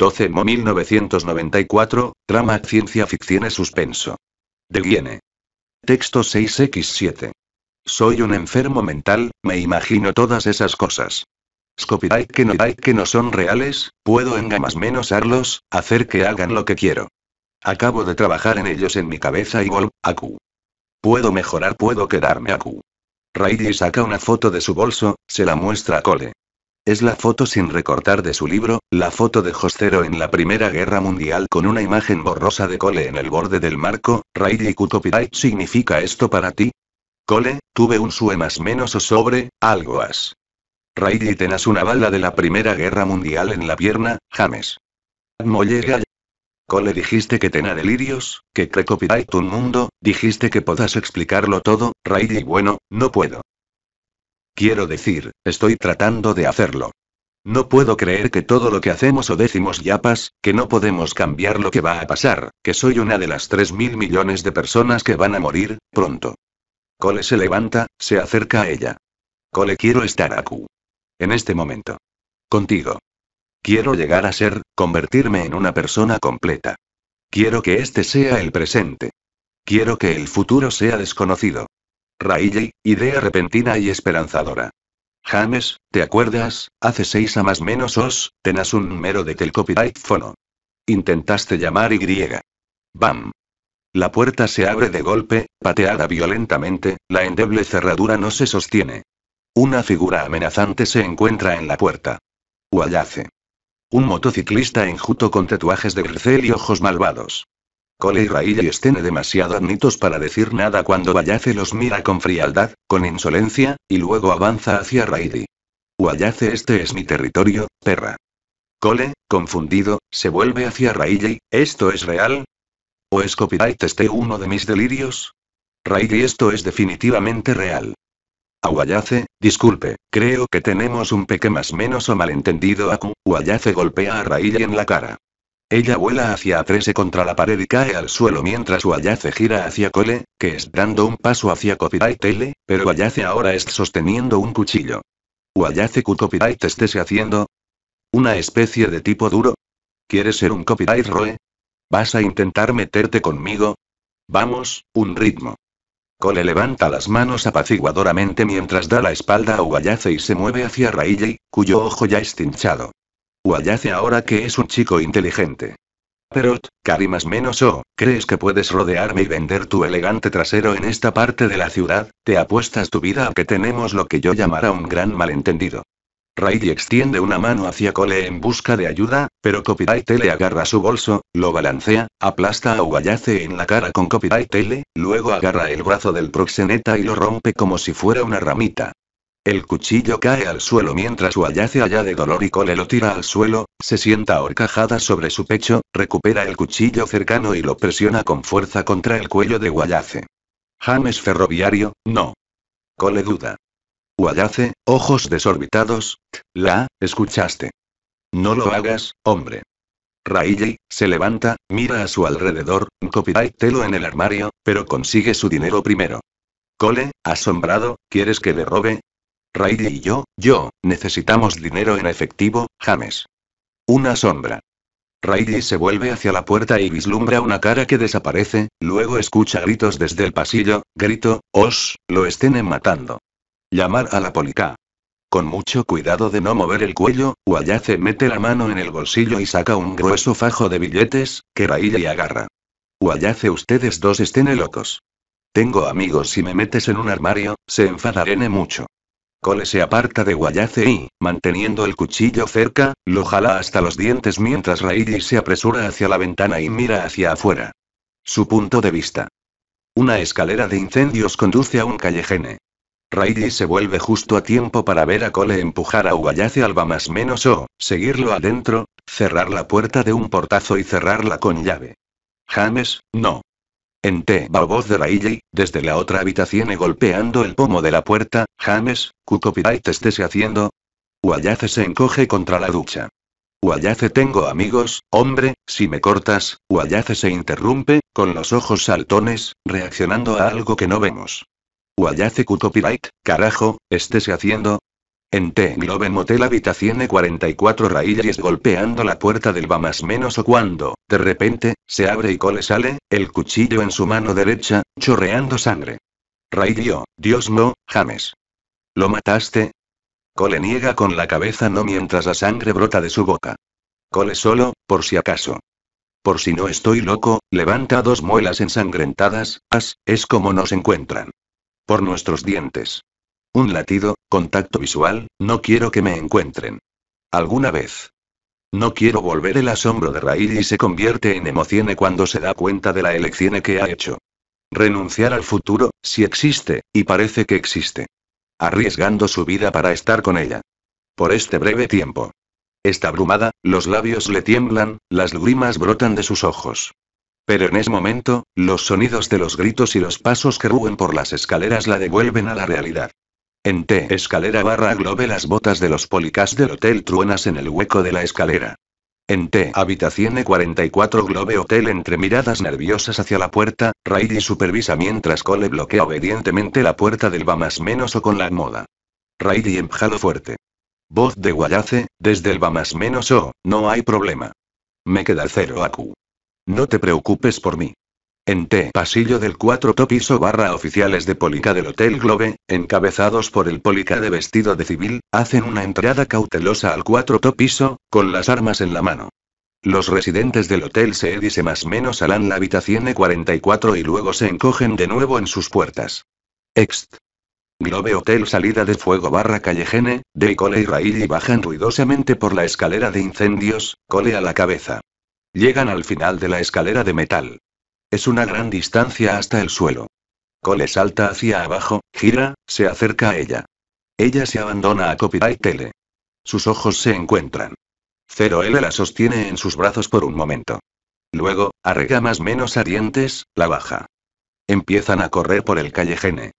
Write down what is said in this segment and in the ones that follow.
12 Mo 1994, trama ciencia ficción y e suspenso. De Guiene. Texto 6x7. Soy un enfermo mental, me imagino todas esas cosas. Copyright que no hay que no son reales, puedo en menos menosarlos, hacer que hagan lo que quiero. Acabo de trabajar en ellos en mi cabeza y a Q. Puedo mejorar, puedo quedarme a Q. Raidi saca una foto de su bolso, se la muestra a Cole. Es la foto sin recortar de su libro, la foto de Jostero en la Primera Guerra Mundial con una imagen borrosa de Cole en el borde del marco. Riley copyright ¿significa esto para ti? Cole, tuve un sue más menos o sobre, algo as. Raidi tenas una bala de la Primera Guerra Mundial en la pierna, James. ya. Cole dijiste que tena delirios, que copyright un mundo, dijiste que podas explicarlo todo, Raidi. bueno, no puedo. Quiero decir, estoy tratando de hacerlo. No puedo creer que todo lo que hacemos o decimos ya pas, que no podemos cambiar lo que va a pasar, que soy una de las tres mil millones de personas que van a morir, pronto. Cole se levanta, se acerca a ella. Cole, quiero estar aquí. En este momento. Contigo. Quiero llegar a ser, convertirme en una persona completa. Quiero que este sea el presente. Quiero que el futuro sea desconocido. Riley, idea repentina y esperanzadora. James, ¿te acuerdas? Hace seis a más menos os, tenás un número de telcopyright Intentaste llamar y griega. Bam. La puerta se abre de golpe, pateada violentamente, la endeble cerradura no se sostiene. Una figura amenazante se encuentra en la puerta. Guayace. Un motociclista enjuto con tatuajes de grisel y ojos malvados. Cole y Raidi estén demasiado adnitos para decir nada cuando Wallace los mira con frialdad, con insolencia, y luego avanza hacia Raidi. Wallace este es mi territorio, perra. Cole, confundido, se vuelve hacia Raiji, ¿esto es real? ¿O es copyright este uno de mis delirios? Raidi, esto es definitivamente real. Aguayace, disculpe, creo que tenemos un peque más menos o malentendido Aku, golpea a Raiji en la cara. Ella vuela hacia Atrese contra la pared y cae al suelo mientras Wayace gira hacia Cole, que es dando un paso hacia Copyright L, pero Wayace ahora es sosteniendo un cuchillo. Wayace Q Copyright estés haciendo. Una especie de tipo duro. ¿Quieres ser un copyright roe? ¿Vas a intentar meterte conmigo? Vamos, un ritmo. Cole levanta las manos apaciguadoramente mientras da la espalda a Wayace y se mueve hacia Railey, cuyo ojo ya es hinchado. Guayace ahora que es un chico inteligente. Pero, Cari menos o, oh, ¿crees que puedes rodearme y vender tu elegante trasero en esta parte de la ciudad? Te apuestas tu vida a que tenemos lo que yo llamara un gran malentendido. Ray extiende una mano hacia Cole en busca de ayuda, pero Copyright le agarra su bolso, lo balancea, aplasta a Guayace en la cara con Copyright luego agarra el brazo del proxeneta y lo rompe como si fuera una ramita. El cuchillo cae al suelo mientras Guayace allá de dolor y Cole lo tira al suelo, se sienta ahorcajada sobre su pecho, recupera el cuchillo cercano y lo presiona con fuerza contra el cuello de Guayace. James Ferroviario, no. Cole duda. Guayace, ojos desorbitados, la, escuchaste. No lo hagas, hombre. Rayleigh se levanta, mira a su alrededor, copyright telo en el armario, pero consigue su dinero primero. Cole, asombrado, ¿quieres que le robe? Riley y yo, yo, necesitamos dinero en efectivo, James. Una sombra. Riley se vuelve hacia la puerta y vislumbra una cara que desaparece, luego escucha gritos desde el pasillo, grito, os, lo estén matando. Llamar a la policía. Con mucho cuidado de no mover el cuello, Guayace mete la mano en el bolsillo y saca un grueso fajo de billetes, que Riley agarra. Wallace, ustedes dos estén locos. Tengo amigos si me metes en un armario, se enfadaré mucho. Cole se aparta de Guayace y, manteniendo el cuchillo cerca, lo jala hasta los dientes mientras Raigi se apresura hacia la ventana y mira hacia afuera. Su punto de vista. Una escalera de incendios conduce a un callejene. Raigi se vuelve justo a tiempo para ver a Cole empujar a Guayace alba más menos o, seguirlo adentro, cerrar la puerta de un portazo y cerrarla con llave. James, no. Enté va voz de la IJ, desde la otra habitación y golpeando el pomo de la puerta, James, ¿cu copyright estés haciendo? guayace se encoge contra la ducha. guayace tengo amigos, hombre, si me cortas, guayace se interrumpe, con los ojos saltones, reaccionando a algo que no vemos. guayace ¿cu copyright, carajo, estés haciendo, en T. Globe Motel habitación 44 e es golpeando la puerta del va más menos o cuando, de repente, se abre y Cole sale, el cuchillo en su mano derecha, chorreando sangre. Railio, Dios no, James. ¿Lo mataste? Cole niega con la cabeza no mientras la sangre brota de su boca. Cole solo, por si acaso. Por si no estoy loco, levanta dos muelas ensangrentadas, as, es como nos encuentran. Por nuestros dientes. Un latido, contacto visual, no quiero que me encuentren. Alguna vez. No quiero volver el asombro de raíz y se convierte en emocione cuando se da cuenta de la elección que ha hecho. Renunciar al futuro, si existe, y parece que existe. Arriesgando su vida para estar con ella. Por este breve tiempo. Está abrumada, los labios le tiemblan, las lágrimas brotan de sus ojos. Pero en ese momento, los sonidos de los gritos y los pasos que rugen por las escaleras la devuelven a la realidad. En T. Escalera barra globe las botas de los policas del hotel truenas en el hueco de la escalera. En T. Habitación E44 Globe Hotel entre miradas nerviosas hacia la puerta, Raidi supervisa mientras Cole bloquea obedientemente la puerta del va más menos o con la moda. Raidy empjado fuerte. Voz de Guayace, desde el va más menos o, no hay problema. Me queda cero AQ. No te preocupes por mí en T. Pasillo del 4 Topiso barra oficiales de Polica del Hotel Globe, encabezados por el Polica de vestido de civil, hacen una entrada cautelosa al cuatro Topiso, con las armas en la mano. Los residentes del Hotel se se más menos alan la habitación E44 y luego se encogen de nuevo en sus puertas. Ext. Globe Hotel salida de fuego barra callejene, de Cole y y bajan ruidosamente por la escalera de incendios, Cole a la cabeza. Llegan al final de la escalera de metal. Es una gran distancia hasta el suelo. Cole salta hacia abajo, gira, se acerca a ella. Ella se abandona a Copyright Tele. Sus ojos se encuentran. Cero L la sostiene en sus brazos por un momento. Luego, arrega más menos a la baja. Empiezan a correr por el calle Gene.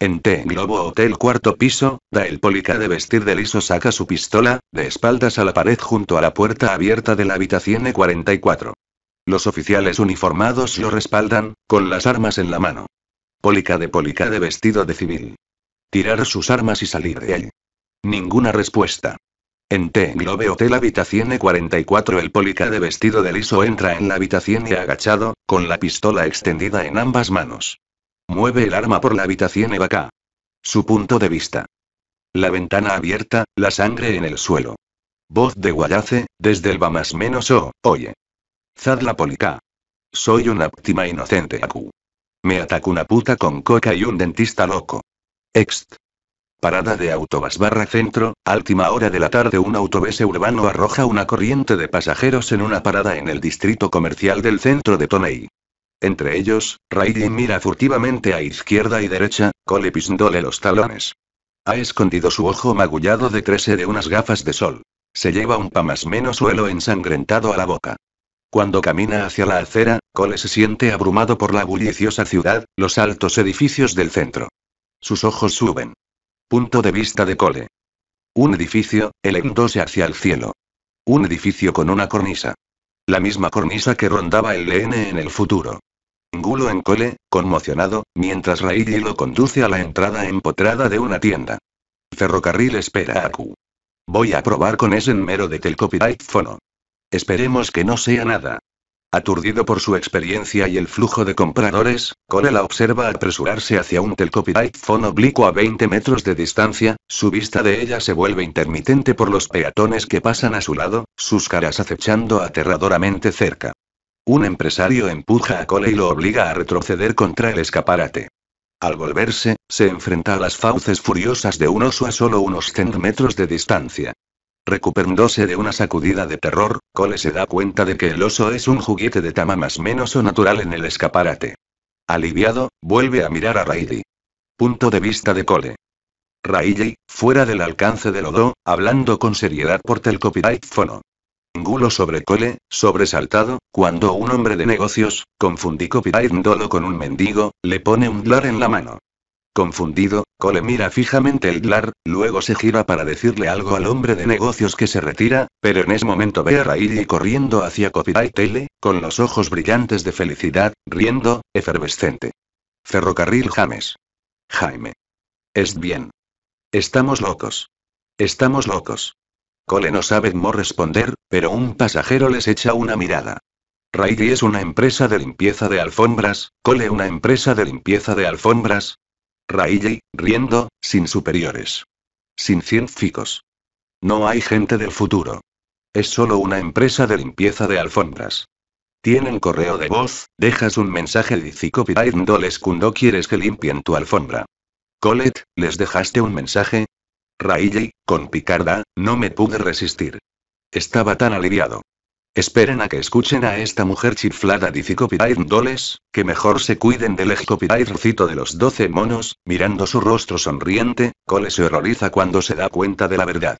En T Globo Hotel cuarto piso, da el polica de vestir de liso saca su pistola, de espaldas a la pared junto a la puerta abierta de la habitación E44. Los oficiales uniformados lo respaldan, con las armas en la mano. de polica de vestido de civil. Tirar sus armas y salir de él. Ninguna respuesta. En T. Globe Hotel Habitación E44 el de vestido de liso entra en la habitación y agachado, con la pistola extendida en ambas manos. Mueve el arma por la habitación y vaca. Su punto de vista. La ventana abierta, la sangre en el suelo. Voz de Guayace, desde el va más menos o, oh, oye. Polika. Soy una óptima inocente. Aku. Me ataca una puta con coca y un dentista loco. Ext. Parada de autobús barra centro, última hora de la tarde un autobús urbano arroja una corriente de pasajeros en una parada en el distrito comercial del centro de Tonei. Entre ellos, Raiden mira furtivamente a izquierda y derecha, Cole los talones. Ha escondido su ojo magullado de trece de unas gafas de sol. Se lleva un pa más menos suelo ensangrentado a la boca. Cuando camina hacia la acera, Cole se siente abrumado por la bulliciosa ciudad, los altos edificios del centro. Sus ojos suben. Punto de vista de Cole. Un edificio, elevándose hacia el cielo. Un edificio con una cornisa. La misma cornisa que rondaba el LN en el futuro. Gulo en Cole, conmocionado, mientras Raiji lo conduce a la entrada empotrada de una tienda. Ferrocarril espera a Q. Voy a probar con ese mero de Telcopyright Fono. Esperemos que no sea nada. Aturdido por su experiencia y el flujo de compradores, Cole la observa apresurarse hacia un telcopyright phone oblicuo a 20 metros de distancia, su vista de ella se vuelve intermitente por los peatones que pasan a su lado, sus caras acechando aterradoramente cerca. Un empresario empuja a Cole y lo obliga a retroceder contra el escaparate. Al volverse, se enfrenta a las fauces furiosas de un oso a solo unos metros de distancia. Recuperándose de una sacudida de terror, Cole se da cuenta de que el oso es un juguete de tama más menos o natural en el escaparate. Aliviado, vuelve a mirar a Riley. Punto de vista de Cole. Riley, fuera del alcance de Lodo, hablando con seriedad por copyright fono. Gulo sobre Cole, sobresaltado, cuando un hombre de negocios, confundí copyright dolo con un mendigo, le pone un dólar en la mano. Confundido, Cole mira fijamente el Glar, luego se gira para decirle algo al hombre de negocios que se retira, pero en ese momento ve a Rairi corriendo hacia Copyright Tele, con los ojos brillantes de felicidad, riendo, efervescente. Ferrocarril James. Jaime. Es bien. Estamos locos. Estamos locos. Cole no sabe cómo responder, pero un pasajero les echa una mirada. Rairi es una empresa de limpieza de alfombras, Cole una empresa de limpieza de alfombras, Raiji, riendo, sin superiores. Sin científicos. No hay gente del futuro. Es solo una empresa de limpieza de alfombras. Tienen correo de voz, dejas un mensaje les cundo quieres que limpien tu alfombra. Colette, ¿les dejaste un mensaje? Raiji, con picarda, no me pude resistir. Estaba tan aliviado. Esperen a que escuchen a esta mujer chiflada dice Copyright Doles, que mejor se cuiden del Copyright de los doce monos, mirando su rostro sonriente, Cole se horroriza cuando se da cuenta de la verdad.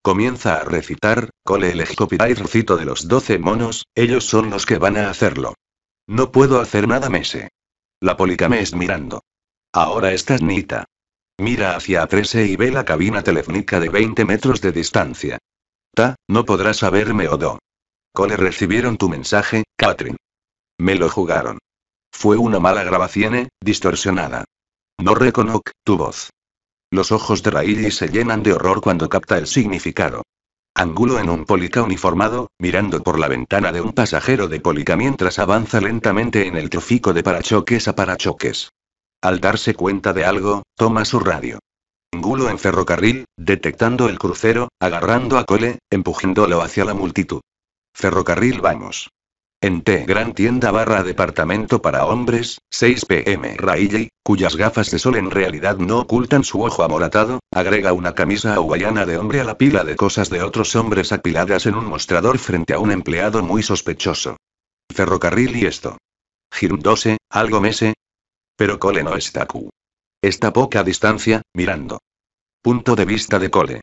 Comienza a recitar, Cole el Copyright de los doce monos, ellos son los que van a hacerlo. No puedo hacer nada mese. La me es mirando. Ahora estás nita. Mira hacia A13 e y ve la cabina telefónica de 20 metros de distancia. Ta, no podrás saberme o do. Cole recibieron tu mensaje, Catherine. Me lo jugaron. Fue una mala grabación, eh, distorsionada. No Reconoc, tu voz. Los ojos de Railly se llenan de horror cuando capta el significado. Angulo en un polica uniformado, mirando por la ventana de un pasajero de polica mientras avanza lentamente en el tráfico de parachoques a parachoques. Al darse cuenta de algo, toma su radio. Angulo en ferrocarril, detectando el crucero, agarrando a Cole, empujándolo hacia la multitud. Ferrocarril vamos. En T. Gran tienda barra departamento para hombres, 6 pm. Railey, cuyas gafas de sol en realidad no ocultan su ojo amoratado, agrega una camisa hawaiana de hombre a la pila de cosas de otros hombres apiladas en un mostrador frente a un empleado muy sospechoso. Ferrocarril y esto. Girndose, algo mese. Pero Cole no está Q. Está poca distancia, mirando. Punto de vista de Cole.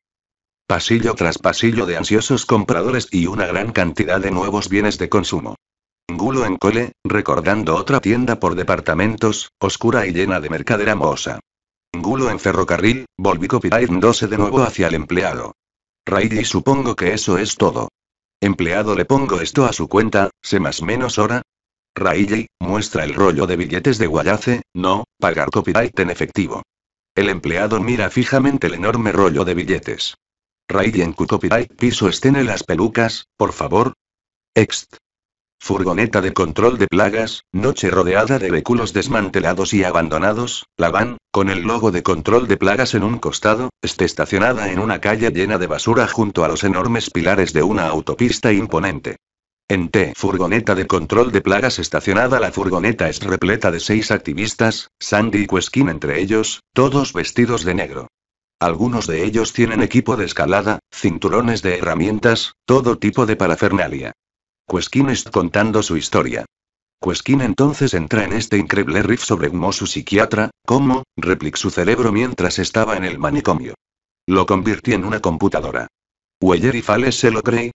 Pasillo tras pasillo de ansiosos compradores y una gran cantidad de nuevos bienes de consumo. ngulo en cole, recordando otra tienda por departamentos, oscura y llena de mercadera mohosa. ngulo en ferrocarril, volví 12 de nuevo hacia el empleado. Riley supongo que eso es todo. Empleado le pongo esto a su cuenta, se más menos hora. Riley, muestra el rollo de billetes de Guayace, no, pagar copyright en efectivo. El empleado mira fijamente el enorme rollo de billetes. Raiden Copyright Piso estén en las pelucas, por favor. Ext. Furgoneta de control de plagas, noche rodeada de vehículos desmantelados y abandonados, la van, con el logo de control de plagas en un costado, está estacionada en una calle llena de basura junto a los enormes pilares de una autopista imponente. En T. Furgoneta de control de plagas estacionada. La furgoneta es repleta de seis activistas, Sandy y Cuesquín entre ellos, todos vestidos de negro. Algunos de ellos tienen equipo de escalada, cinturones de herramientas, todo tipo de parafernalia. Cuesquín está contando su historia. Queskin entonces entra en este increíble riff sobre un su psiquiatra, cómo, replicó su cerebro mientras estaba en el manicomio. Lo convirtió en una computadora. Hueller y Fales se lo cree.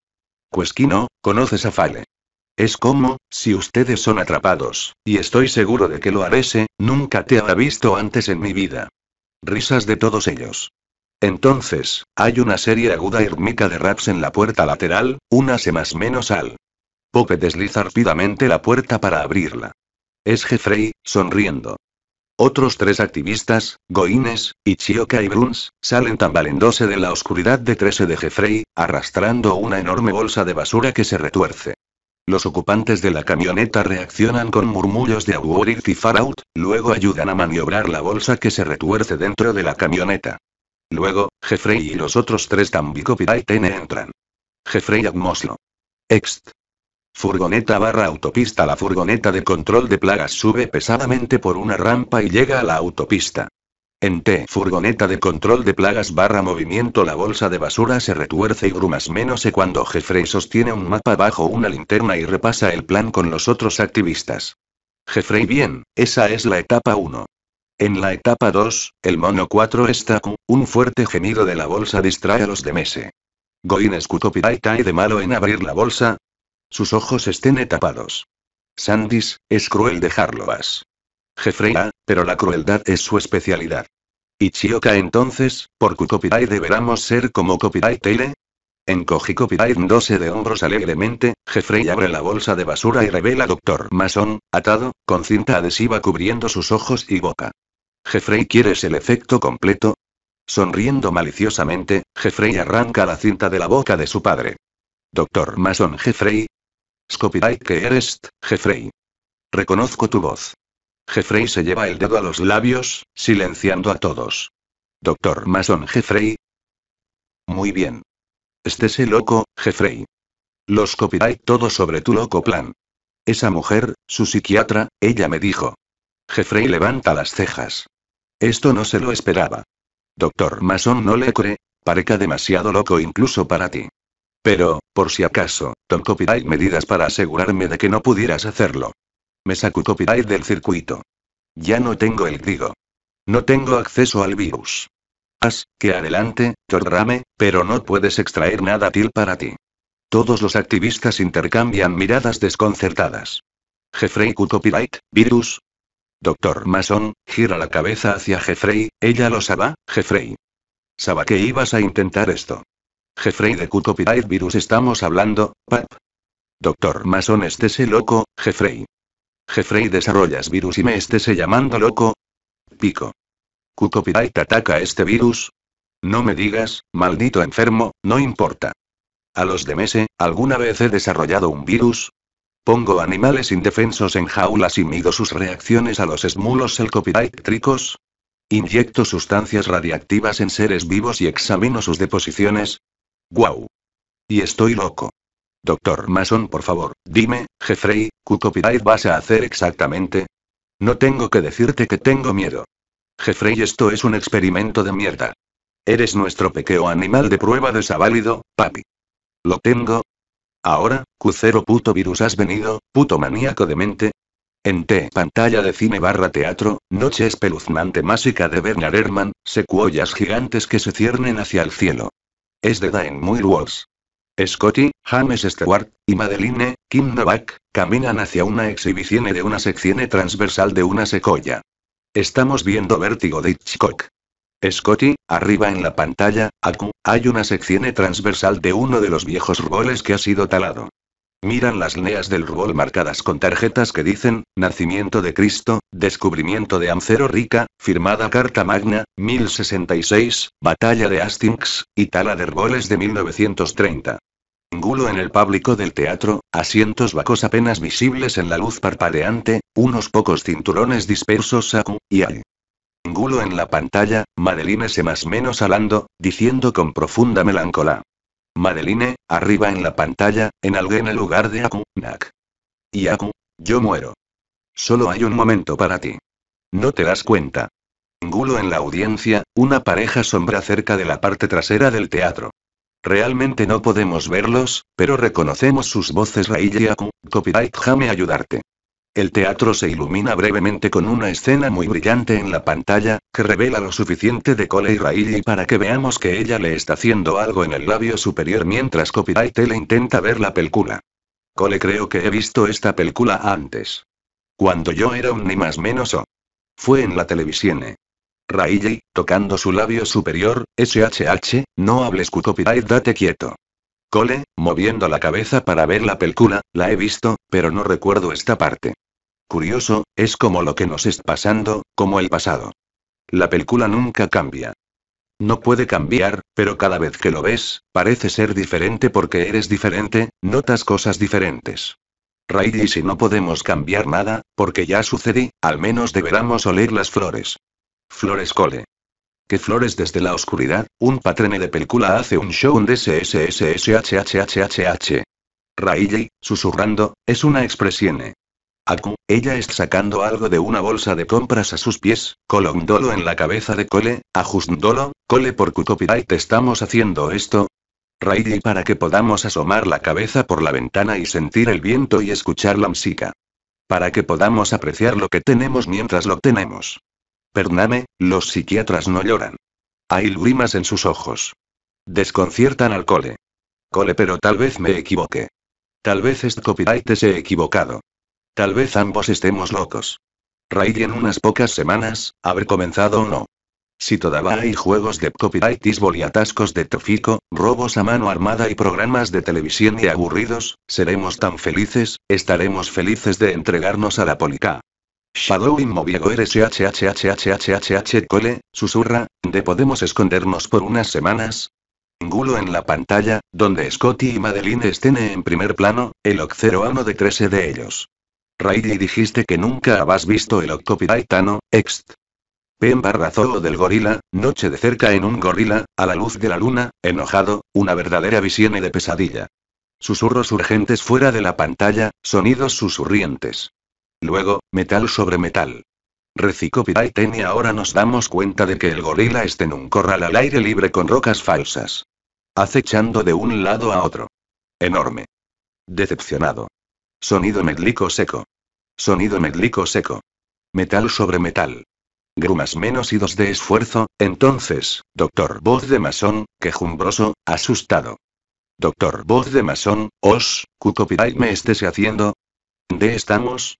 Cuesquín conoces a Fale. Es como, si ustedes son atrapados, y estoy seguro de que lo haré, nunca te había visto antes en mi vida. Risas de todos ellos. Entonces, hay una serie aguda y rítmica de raps en la puerta lateral, una se más menos al. Pope desliza rápidamente la puerta para abrirla. Es Jeffrey, sonriendo. Otros tres activistas, Goines, Ichioka y Bruns, salen tambalendose de la oscuridad de 13 de Jeffrey, arrastrando una enorme bolsa de basura que se retuerce. Los ocupantes de la camioneta reaccionan con murmullos de horror y out. luego ayudan a maniobrar la bolsa que se retuerce dentro de la camioneta. Luego, Jeffrey y los otros tres Tambico y entran. Jeffrey Atmoslo. Ext. Furgoneta barra autopista La furgoneta de control de plagas sube pesadamente por una rampa y llega a la autopista. En T. Furgoneta de control de plagas barra movimiento La bolsa de basura se retuerce y grumas menos e cuando Jeffrey sostiene un mapa bajo una linterna y repasa el plan con los otros activistas. Jeffrey bien, esa es la etapa 1. En la etapa 2, el mono 4 está Q, un fuerte gemido de la bolsa distrae a los de Mese. Goin escutopiraita y de malo en abrir la bolsa. Sus ojos estén etapados. Sandis, es cruel dejarlo vas. Jeffrey A, ah, pero la crueldad es su especialidad. Y chioka entonces, por qué copyright deberamos ser como Tele? Encoge copyright 12 de hombros alegremente, Jeffrey abre la bolsa de basura y revela a Doctor Mason, atado, con cinta adhesiva cubriendo sus ojos y boca. Jeffrey quieres el efecto completo, Sonriendo maliciosamente, Jeffrey arranca la cinta de la boca de su padre. Doctor Mason Jeffrey. ¿Scopyright que eres, Jeffrey. Reconozco tu voz. Jeffrey se lleva el dedo a los labios, silenciando a todos. Doctor Mason Jeffrey. Muy bien. Estése loco, Jeffrey. Los copyright todo sobre tu loco plan. Esa mujer, su psiquiatra, ella me dijo. Jeffrey levanta las cejas. Esto no se lo esperaba. Doctor Mason no le cree, parezca demasiado loco incluso para ti. Pero, por si acaso, Tom Copyright medidas para asegurarme de que no pudieras hacerlo. Me saco del circuito. Ya no tengo el digo. No tengo acceso al virus. Haz que adelante, Torrame, pero no puedes extraer nada til para ti. Todos los activistas intercambian miradas desconcertadas. Jeffrey Q. virus. Doctor Mason, gira la cabeza hacia Jeffrey, ella lo sabe, Jeffrey. Sabá que ibas a intentar esto. Jeffrey de Q. virus estamos hablando, pap. Doctor Mason, estése loco, Jeffrey. Jeffrey desarrollas este virus y me estés llamando loco. Pico. ¿Q-Copyright ataca este virus. No me digas, maldito enfermo, no importa. A los de Mese, ¿alguna vez he desarrollado un virus? Pongo animales indefensos en jaulas y mido sus reacciones a los esmulos el copyright tricos. Inyecto sustancias radiactivas en seres vivos y examino sus deposiciones. ¡Guau! Y estoy loco. Doctor Mason, por favor, dime, Jeffrey, ¿qué copyright vas a hacer exactamente? No tengo que decirte que tengo miedo. Jeffrey, esto es un experimento de mierda. Eres nuestro pequeño animal de prueba desaválido, papi. Lo tengo. Ahora, Cucero puto virus has venido, puto maníaco de mente, en T pantalla de cine barra teatro, noche espeluznante másica de Bernard Herrmann, secuoyas gigantes que se ciernen hacia el cielo. Es de Daen Muir Scotty, James Stewart, y Madeline, Kim Novak, caminan hacia una exhibición de una sección transversal de una secoya. Estamos viendo Vértigo de Hitchcock. Scotty, arriba en la pantalla, Aku, hay una sección transversal de uno de los viejos ruboles que ha sido talado. Miran las leas del rubol marcadas con tarjetas que dicen, Nacimiento de Cristo, Descubrimiento de Ancero Rica, firmada Carta Magna, 1066, Batalla de Hastings, y tala de rboles de 1930. Gulo en el público del teatro, asientos vacos apenas visibles en la luz parpadeante, unos pocos cinturones dispersos a y hay. Gulo en la pantalla, Madeline se más menos alando, diciendo con profunda melancolía. Madeline, arriba en la pantalla, en alguien en lugar de Aku, Nak. Y Aku, yo muero. Solo hay un momento para ti. No te das cuenta. Gulo en la audiencia, una pareja sombra cerca de la parte trasera del teatro. Realmente no podemos verlos, pero reconocemos sus voces Raiji y Aku, Copyright Jame ayudarte. El teatro se ilumina brevemente con una escena muy brillante en la pantalla, que revela lo suficiente de Cole y Riley para que veamos que ella le está haciendo algo en el labio superior mientras Copyright le intenta ver la película. Cole creo que he visto esta película antes. Cuando yo era un ni más menos o. Fue en la televisión. Riley, tocando su labio superior, SHH, no hables cu copyright, date quieto. Cole, moviendo la cabeza para ver la película, la he visto, pero no recuerdo esta parte. Curioso, es como lo que nos está pasando, como el pasado. La película nunca cambia. No puede cambiar, pero cada vez que lo ves, parece ser diferente porque eres diferente, notas cosas diferentes. Raiji, si no podemos cambiar nada, porque ya sucedí, al menos deberamos oler las flores. Flores Cole. Que flores desde la oscuridad, un patrene de película hace un show de SSSSHHHH. Riley, susurrando, es una expresión. Aku, ella es sacando algo de una bolsa de compras a sus pies, colondolo en la cabeza de Cole, ajustándolo. Cole por copyright estamos haciendo esto, Raidi para que podamos asomar la cabeza por la ventana y sentir el viento y escuchar la música. Para que podamos apreciar lo que tenemos mientras lo tenemos. Perdóname, los psiquiatras no lloran. Hay lágrimas en sus ojos. Desconciertan al cole. Cole, pero tal vez me equivoque. Tal vez este copyright se equivocado. Tal vez ambos estemos locos. Raid en unas pocas semanas, haber comenzado o no. Si todavía hay juegos de copyright y atascos de tráfico, robos a mano armada y programas de televisión y aburridos, seremos tan felices, estaremos felices de entregarnos a la polica. Shadow Moviego RSHHHHHHH Cole, susurra, ¿de podemos escondernos por unas semanas? Gulo en la pantalla, donde Scotty y Madeline estén en primer plano, el Oxero amo de 13 de ellos y dijiste que nunca habás visto el octopiraitano, ext. Pen barra del gorila, noche de cerca en un gorila, a la luz de la luna, enojado, una verdadera visión de pesadilla. Susurros urgentes fuera de la pantalla, sonidos susurrientes. Luego, metal sobre metal. Recicopitaiten y ahora nos damos cuenta de que el gorila está en un corral al aire libre con rocas falsas. Acechando de un lado a otro. Enorme. Decepcionado. Sonido metálico seco. Sonido metálico seco. Metal sobre metal. Grumas menos y dos de esfuerzo, entonces, doctor voz de masón, quejumbroso, asustado. Doctor voz de masón, os, cucopidai me estés haciendo? ¿De estamos?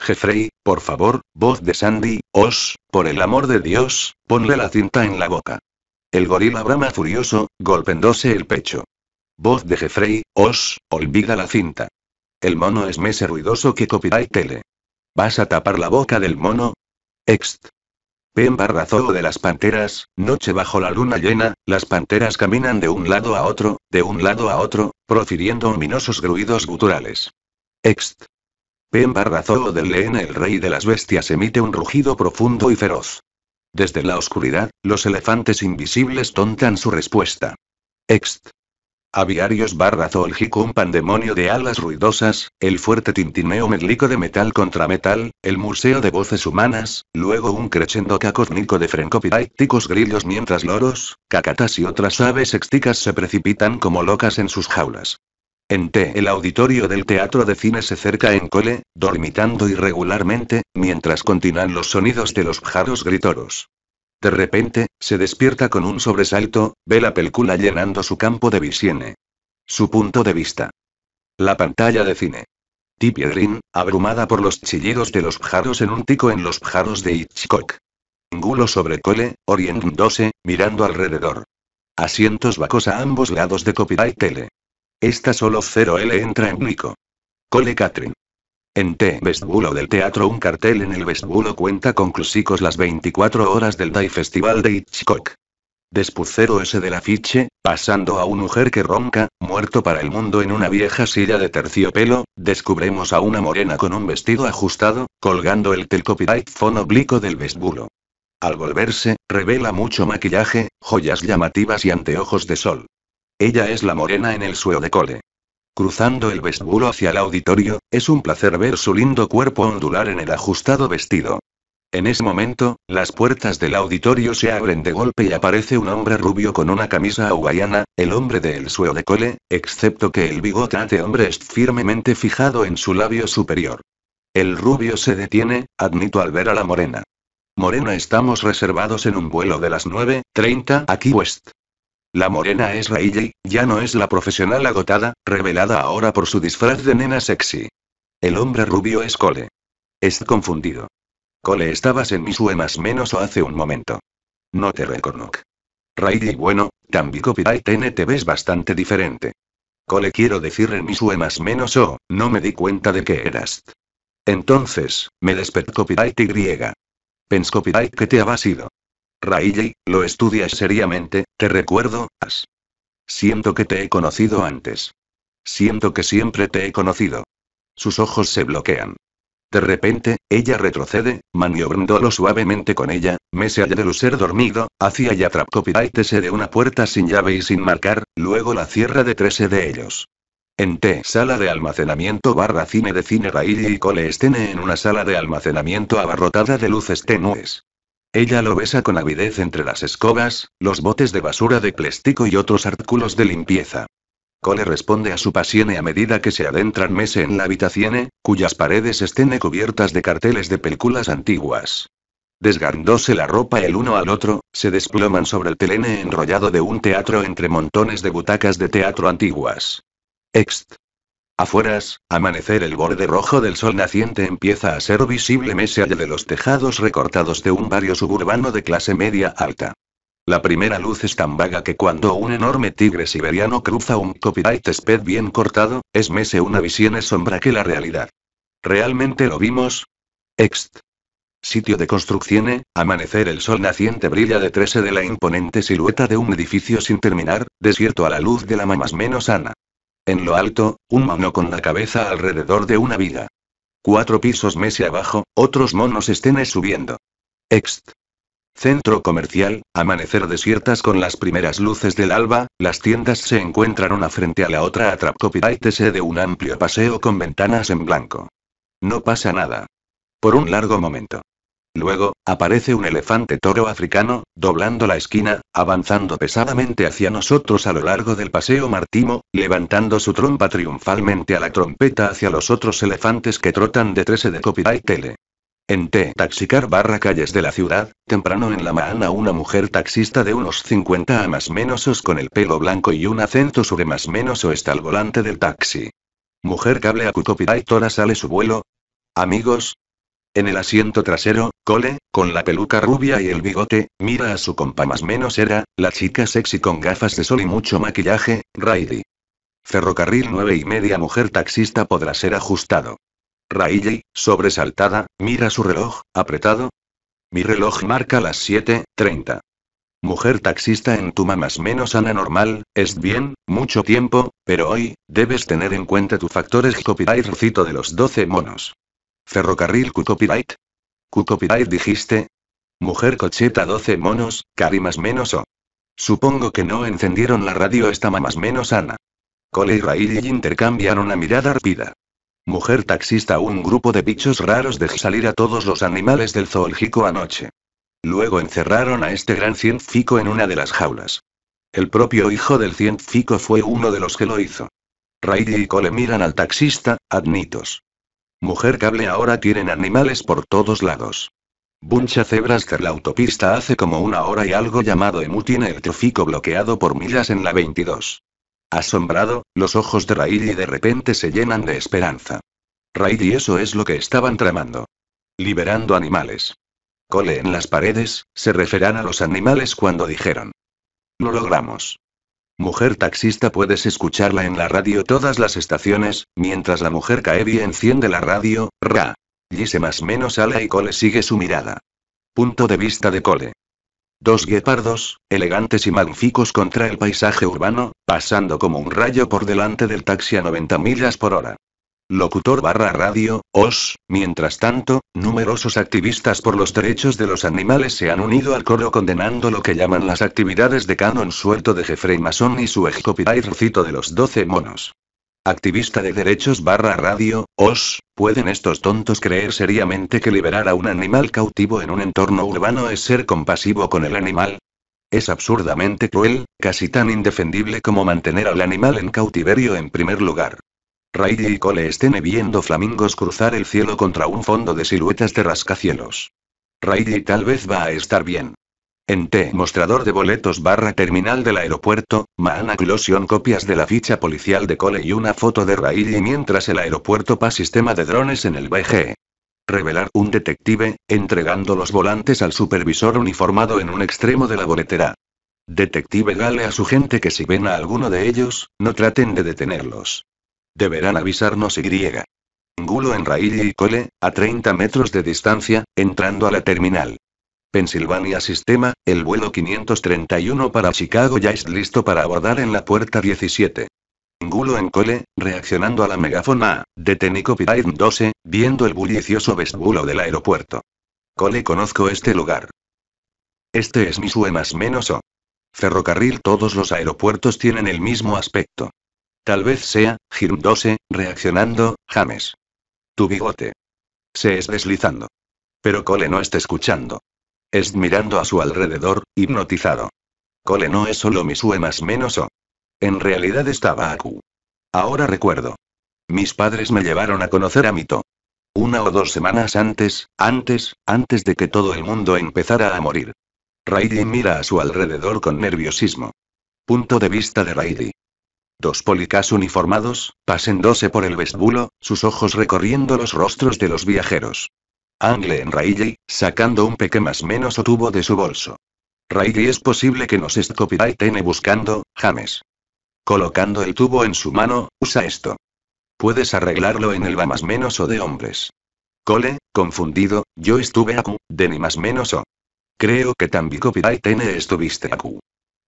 Jeffrey, por favor, voz de Sandy, os, por el amor de Dios, ponle la cinta en la boca. El gorila brama furioso, golpeándose el pecho. Voz de Jeffrey, os, olvida la cinta. El mono es mese ruidoso que y tele. ¿Vas a tapar la boca del mono? Ext. Pen de las panteras, noche bajo la luna llena, las panteras caminan de un lado a otro, de un lado a otro, profiriendo ominosos gruidos guturales. Ext. Pen barra del leena el rey de las bestias emite un rugido profundo y feroz. Desde la oscuridad, los elefantes invisibles tontan su respuesta. Ext. Aviarios barra zoológico un pandemonio de alas ruidosas, el fuerte tintineo medlico de metal contra metal, el museo de voces humanas, luego un crescendo cacónico de frencopidácticos grillos mientras loros, cacatas y otras aves exticas se precipitan como locas en sus jaulas. En T, el auditorio del Teatro de Cine se cerca en cole, dormitando irregularmente, mientras continúan los sonidos de los pájaros gritoros. De repente, se despierta con un sobresalto, ve la película llenando su campo de visión. Su punto de vista. La pantalla de cine. Piedrin, abrumada por los chillidos de los pájaros en un tico en los pájaros de Hitchcock. Gulo sobre cole, orientándose, mirando alrededor. Asientos vacos a ambos lados de Copyright Tele. Esta solo 0L entra en Nico. Cole Catherine. En T. Vestíbulo del teatro un cartel en el vestíbulo cuenta con clusicos las 24 horas del Day Festival de Hitchcock. Despucero ese del afiche, pasando a una mujer que ronca, muerto para el mundo en una vieja silla de terciopelo, descubremos a una morena con un vestido ajustado, colgando el telcopyright phone oblico del vestíbulo. Al volverse, revela mucho maquillaje, joyas llamativas y anteojos de sol. Ella es la morena en el suelo de cole. Cruzando el vestíbulo hacia el auditorio, es un placer ver su lindo cuerpo ondular en el ajustado vestido. En ese momento, las puertas del auditorio se abren de golpe y aparece un hombre rubio con una camisa hawaiana, el hombre del suelo de cole, excepto que el bigote de hombre es firmemente fijado en su labio superior. El rubio se detiene, admito al ver a la morena. Morena, estamos reservados en un vuelo de las 9.30 aquí West. La morena es Raiji, ya no es la profesional agotada, revelada ahora por su disfraz de nena sexy. El hombre rubio es Cole. Es confundido. Cole, estabas en mi sue más menos o hace un momento. No te reconozco. Raiji bueno, también copyright N te ves bastante diferente. Cole, quiero decir en mi sue más menos o, no me di cuenta de que eras. Entonces, me despertó copyright y griega. Pens copyright que te habas ido. Riley, lo estudias seriamente, te recuerdo, As. Siento que te he conocido antes. Siento que siempre te he conocido. Sus ojos se bloquean. De repente, ella retrocede, maniobrándolo suavemente con ella, mese allá de ser dormido, hacia se de una puerta sin llave y sin marcar, luego la cierra de trece de ellos. En T, sala de almacenamiento barra cine de cine Raíl y Cole estene en una sala de almacenamiento abarrotada de luces tenues. Ella lo besa con avidez entre las escobas, los botes de basura de plástico y otros artículos de limpieza. Cole responde a su pasión a medida que se adentran mese en la habitación, cuyas paredes estén cubiertas de carteles de películas antiguas. Desgarndose la ropa el uno al otro, se desploman sobre el telene enrollado de un teatro entre montones de butacas de teatro antiguas. Ext. Afueras, amanecer el borde rojo del sol naciente empieza a ser visible mese allá de los tejados recortados de un barrio suburbano de clase media alta. La primera luz es tan vaga que cuando un enorme tigre siberiano cruza un copyright sped bien cortado, es mese una visión es sombra que la realidad. ¿Realmente lo vimos? Ext. Sitio de construcción, amanecer el sol naciente brilla de 13 de la imponente silueta de un edificio sin terminar, desierto a la luz de la más menos sana. En lo alto, un mono con la cabeza alrededor de una viga. Cuatro pisos mesa abajo, otros monos estén subiendo. Ext. Centro comercial, amanecer desiertas con las primeras luces del alba, las tiendas se encuentran una frente a la otra a se de un amplio paseo con ventanas en blanco. No pasa nada. Por un largo momento. Luego, aparece un elefante toro africano, doblando la esquina, avanzando pesadamente hacia nosotros a lo largo del paseo martimo, levantando su trompa triunfalmente a la trompeta hacia los otros elefantes que trotan de 13 e de copyright tele. En T. Taxicar barra calles de la ciudad, temprano en la mañana una mujer taxista de unos 50 a más menosos con el pelo blanco y un acento sobre más menoso está al volante del taxi. Mujer cable a copyright tora sale su vuelo. Amigos, en el asiento trasero, Cole, con la peluca rubia y el bigote, mira a su compa más menos era, la chica sexy con gafas de sol y mucho maquillaje, Riley. Ferrocarril 9 y media mujer taxista podrá ser ajustado. Riley, sobresaltada, mira su reloj, apretado. Mi reloj marca las 7.30. Mujer taxista en tu más menos Ana normal, es bien, mucho tiempo, pero hoy, debes tener en cuenta tu factor es rucito de los 12 monos. Ferrocarril Cucopirite. Cucopirite dijiste. Mujer cocheta 12 monos, cari más menos o. Supongo que no encendieron la radio esta mamás menos Ana. Cole y Raidi intercambian una mirada rápida. Mujer taxista un grupo de bichos raros dejó salir a todos los animales del zoológico anoche. Luego encerraron a este gran científico en una de las jaulas. El propio hijo del científico fue uno de los que lo hizo. Raidi y Cole miran al taxista, adnitos. Mujer cable ahora tienen animales por todos lados. Buncha cebras de la autopista hace como una hora y algo llamado Emu tiene el tráfico bloqueado por millas en la 22. Asombrado, los ojos de Raidi y de repente se llenan de esperanza. Raid y eso es lo que estaban tramando. Liberando animales. Cole en las paredes, se referán a los animales cuando dijeron. Lo logramos. Mujer taxista puedes escucharla en la radio todas las estaciones, mientras la mujer cae y enciende la radio, ra. Gise más menos ala y Cole sigue su mirada. Punto de vista de Cole. Dos guepardos, elegantes y magníficos contra el paisaje urbano, pasando como un rayo por delante del taxi a 90 millas por hora locutor barra radio, OS. Mientras tanto, numerosos activistas por los derechos de los animales se han unido al coro condenando lo que llaman las actividades de canon suelto de Jeffrey Mason y su ex recito de los 12 monos. Activista de derechos barra radio, OS, ¿pueden estos tontos creer seriamente que liberar a un animal cautivo en un entorno urbano es ser compasivo con el animal? Es absurdamente cruel, casi tan indefendible como mantener al animal en cautiverio en primer lugar. Raidi y Cole estén viendo flamingos cruzar el cielo contra un fondo de siluetas de rascacielos. Raidi tal vez va a estar bien. En T. Mostrador de boletos barra terminal del aeropuerto, Maana copias de la ficha policial de Cole y una foto de Raidi mientras el aeropuerto pa sistema de drones en el BG. Revelar un detective, entregando los volantes al supervisor uniformado en un extremo de la boletera. Detective Gale a su gente que si ven a alguno de ellos, no traten de detenerlos. Deberán avisarnos y. Gulo en raíz y Cole, a 30 metros de distancia, entrando a la terminal. Pensilvania Sistema, el vuelo 531 para Chicago ya es listo para abordar en la puerta 17. Gulo en Cole, reaccionando a la megafona, A, de 12, viendo el bullicioso vestíbulo del aeropuerto. Cole conozco este lugar. Este es mi sue más menos o. Ferrocarril todos los aeropuertos tienen el mismo aspecto. Tal vez sea, girundose, reaccionando, James. Tu bigote. Se es deslizando. Pero Cole no está escuchando. Es mirando a su alrededor, hipnotizado. Cole no es solo Misue más menos o. En realidad estaba Aku. Ahora recuerdo. Mis padres me llevaron a conocer a Mito. Una o dos semanas antes, antes, antes de que todo el mundo empezara a morir. Raidi mira a su alrededor con nerviosismo. Punto de vista de Raidi. Dos policas uniformados, 12 por el vestíbulo, sus ojos recorriendo los rostros de los viajeros. Angle en Rayleigh sacando un peque más menos o tubo de su bolso. Rayleigh es posible que nos escopitaitene buscando, James. Colocando el tubo en su mano, usa esto. Puedes arreglarlo en el va más menos o de hombres. Cole, confundido, yo estuve acu, de ni más menos o. Creo que también tene estuviste acu.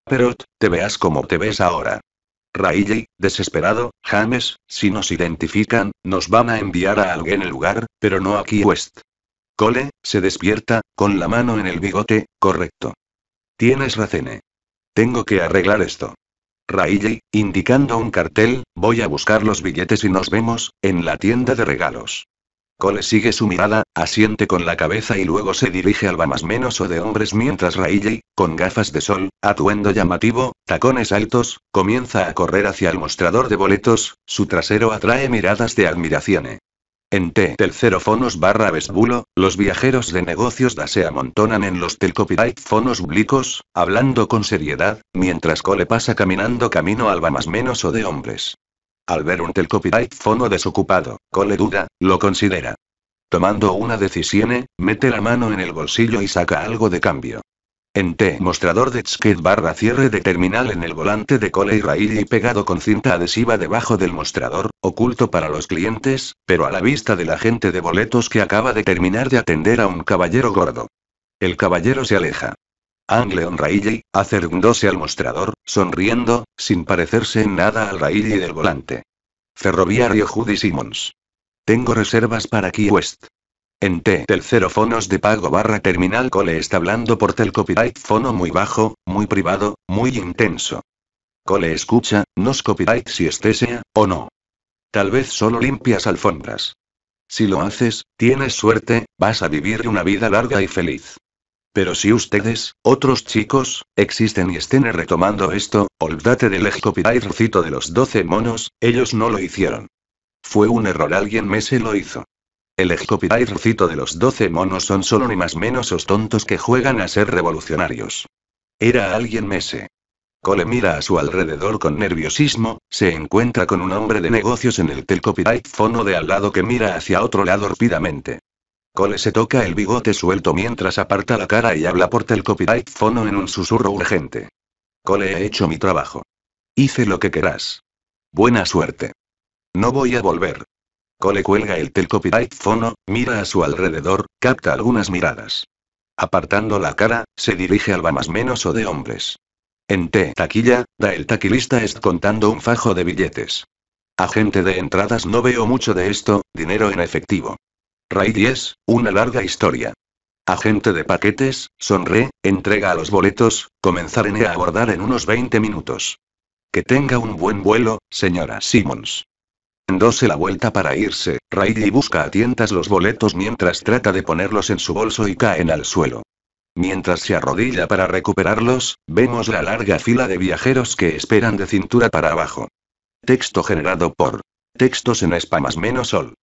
Pero, te veas como te ves ahora. Riley, desesperado, James, si nos identifican, nos van a enviar a alguien el lugar, pero no aquí West. Cole, se despierta, con la mano en el bigote, correcto. Tienes razón. Eh. Tengo que arreglar esto. Riley, indicando un cartel, voy a buscar los billetes y nos vemos, en la tienda de regalos. Cole sigue su mirada, asiente con la cabeza y luego se dirige al más menos o de hombres mientras Raiji, con gafas de sol, atuendo llamativo, tacones altos, comienza a correr hacia el mostrador de boletos, su trasero atrae miradas de admiración. En T. Fonos barra vesbulo, los viajeros de negocios da se amontonan en los telcopyright fonos blicos, hablando con seriedad, mientras Cole pasa caminando camino al más menos o de hombres. Al ver un tel copyright fono desocupado, Cole duda, lo considera. Tomando una decisión, mete la mano en el bolsillo y saca algo de cambio. En T, mostrador de skate barra cierre de terminal en el volante de Cole y raíz y pegado con cinta adhesiva debajo del mostrador, oculto para los clientes, pero a la vista de la gente de boletos que acaba de terminar de atender a un caballero gordo. El caballero se aleja on railly, acercándose al mostrador, sonriendo, sin parecerse en nada al railly del volante. Ferroviario Judy Simmons. Tengo reservas para Key West. En T. Tercero fonos de pago barra terminal cole está hablando por tel copyright fono muy bajo, muy privado, muy intenso. Cole escucha, nos copyright si esté o no. Tal vez solo limpias alfombras. Si lo haces, tienes suerte, vas a vivir una vida larga y feliz. Pero si ustedes, otros chicos, existen y estén retomando esto, olvídate del rucito de los 12 monos, ellos no lo hicieron. Fue un error, alguien me se lo hizo. El rucito de los 12 monos son solo ni más menos los tontos que juegan a ser revolucionarios. Era alguien mese. Cole mira a su alrededor con nerviosismo, se encuentra con un hombre de negocios en el telcopyright fono de al lado que mira hacia otro lado rápidamente. Cole se toca el bigote suelto mientras aparta la cara y habla por el fono en un susurro urgente. Cole, he hecho mi trabajo. Hice lo que querás. Buena suerte. No voy a volver. Cole cuelga el telcopyright fono, mira a su alrededor, capta algunas miradas. Apartando la cara, se dirige al más menos o de hombres. En T taquilla, da el taquilista est contando un fajo de billetes. Agente de entradas no veo mucho de esto, dinero en efectivo. Ray es, una larga historia. Agente de paquetes, sonré, entrega los boletos, comenzaré e a abordar en unos 20 minutos. Que tenga un buen vuelo, señora Simmons. Dose la vuelta para irse, Riley busca a tientas los boletos mientras trata de ponerlos en su bolso y caen al suelo. Mientras se arrodilla para recuperarlos, vemos la larga fila de viajeros que esperan de cintura para abajo. Texto generado por Textos en espamas menos Sol.